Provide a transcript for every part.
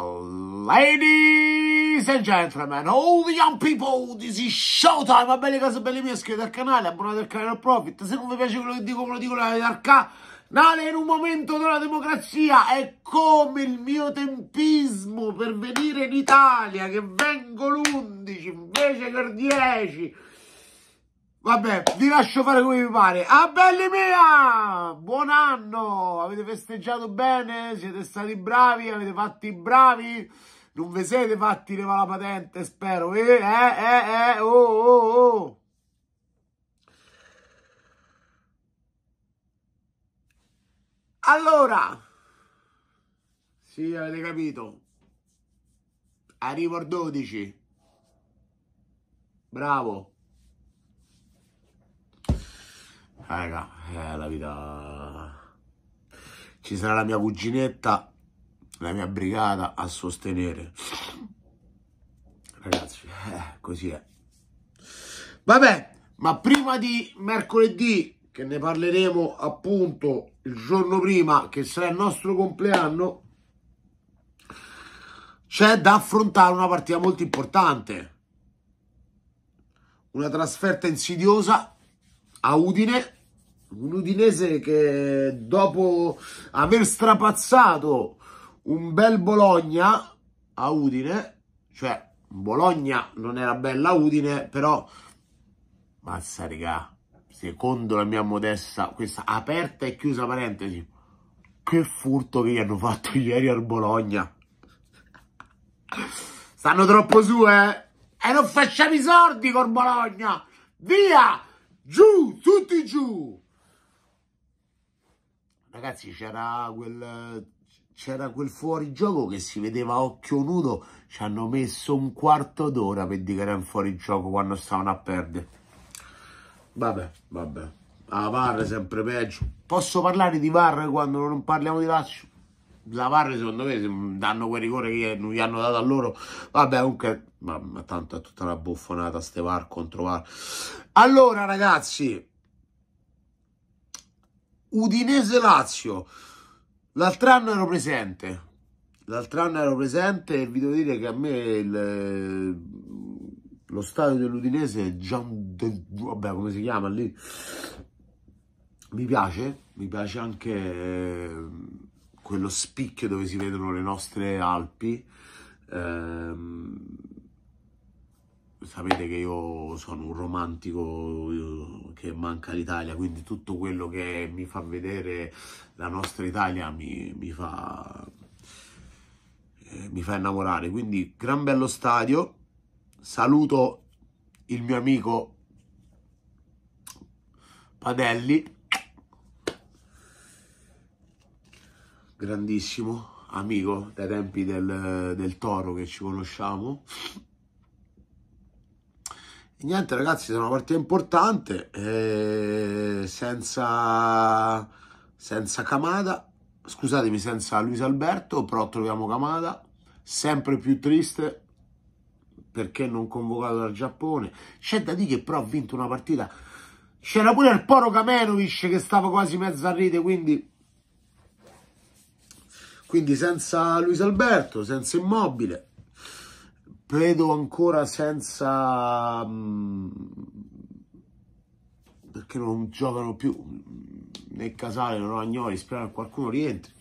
Ladies and gentlemen, all the young people, this is showtime, ma belle case, belle mie, iscrivetevi al canale, abbonate al canale al Profit, se non vi piace quello che dico, ve lo dico la al canale in un momento della democrazia, è come il mio tempismo per venire in Italia, che vengo l'11 invece che il 10, Vabbè, vi lascio fare come vi pare. A ah, belli mia! Buon anno! Avete festeggiato bene? Siete stati bravi? Avete fatti bravi? Non vi siete fatti levare la patente, spero. Eh, eh, eh, eh, oh, oh, oh. Allora, sì, avete capito. Arrivo al 12. Bravo. raga, eh, la vita... Ci sarà la mia cuginetta, la mia brigata a sostenere. Ragazzi, eh, così è. Vabbè, ma prima di mercoledì, che ne parleremo appunto il giorno prima, che sarà il nostro compleanno, c'è da affrontare una partita molto importante. Una trasferta insidiosa a Udine un Udinese che dopo aver strapazzato un bel Bologna a Udine, cioè Bologna non era bella Udine, però mazza regà, secondo la mia modesta, questa aperta e chiusa parentesi, che furto che gli hanno fatto ieri al Bologna. Stanno troppo su, eh? E non facciamo i sordi col Bologna! Via! Giù! Tutti giù! ragazzi c'era quel c'era quel fuorigioco che si vedeva a occhio nudo ci hanno messo un quarto d'ora per dire che era un fuorigioco quando stavano a perdere vabbè vabbè la VAR è sempre peggio posso parlare di VAR quando non parliamo di Lazio la VAR secondo me danno quel rigore che non gli hanno dato a loro vabbè comunque ma, ma tanto è tutta una buffonata ste VAR contro VAR allora ragazzi Udinese-Lazio. L'altro anno ero presente. L'altro anno ero presente e vi devo dire che a me il, lo stadio dell'Udinese, è già un... vabbè come si chiama lì, mi piace, mi piace anche ehm, quello spicchio dove si vedono le nostre Alpi. Eh, sapete che io sono un romantico eh, che manca l'Italia, quindi tutto quello che mi fa vedere la nostra Italia mi, mi, fa, eh, mi fa innamorare. Quindi gran bello stadio, saluto il mio amico Padelli, grandissimo amico dai tempi del, del Toro che ci conosciamo niente ragazzi, è una partita importante, eh, senza, senza Camada, scusatemi, senza Luis Alberto, però troviamo Camada, sempre più triste perché non convocato dal Giappone. C'è da dire che però ha vinto una partita. C'era pure il Poro Kamenovic che stava quasi mezzo a rete, quindi... Quindi senza Luis Alberto, senza Immobile, Predo ancora senza... Mm, perché non giocano più né Casale né Romagnoli, speriamo che qualcuno rientri.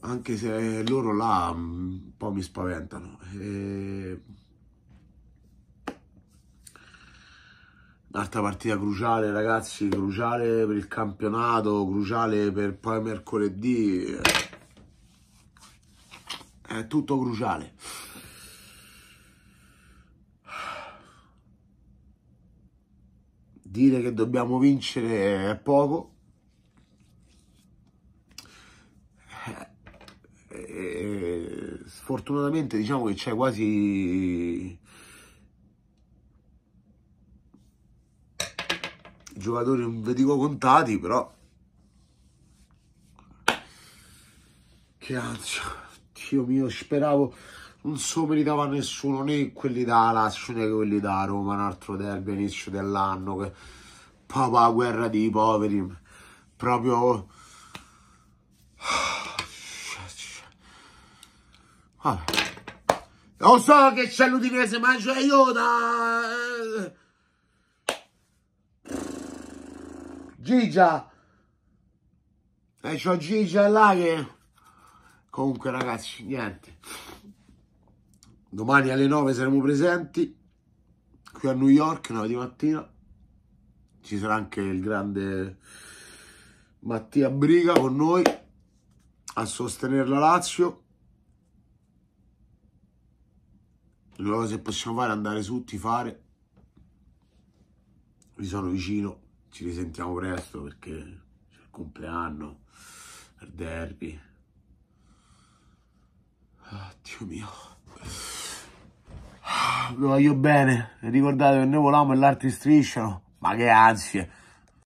Anche se loro là mm, un po' mi spaventano. E... Eh, Un'altra partita cruciale, ragazzi, cruciale per il campionato, cruciale per poi mercoledì. Eh, è tutto cruciale. dire che dobbiamo vincere è poco. E eh, eh, sfortunatamente diciamo che c'è quasi giocatori non vi dico contati però che ansia Dio mio speravo non so meritava nessuno né quelli da Lazio né quelli da Roma, un altro derby all'inizio dell'anno che papà guerra dei poveri proprio Vabbè. Lo so che c'è l'Udinese, ma c'è Iota! Eh. Gigia! E eh, c'ho Gigia là che... Comunque ragazzi, niente. Domani alle 9 saremo presenti qui a New York, 9 di mattina. Ci sarà anche il grande Mattia Briga con noi a sostenere la Lazio. L'unica cosa che possiamo fare è andare su, tifare. Vi sono vicino, ci risentiamo presto perché c'è il compleanno, il derby. oh, Dio mio. Lo voglio bene, ricordate che noi voliamo e gli strisciano. Ma che ansie!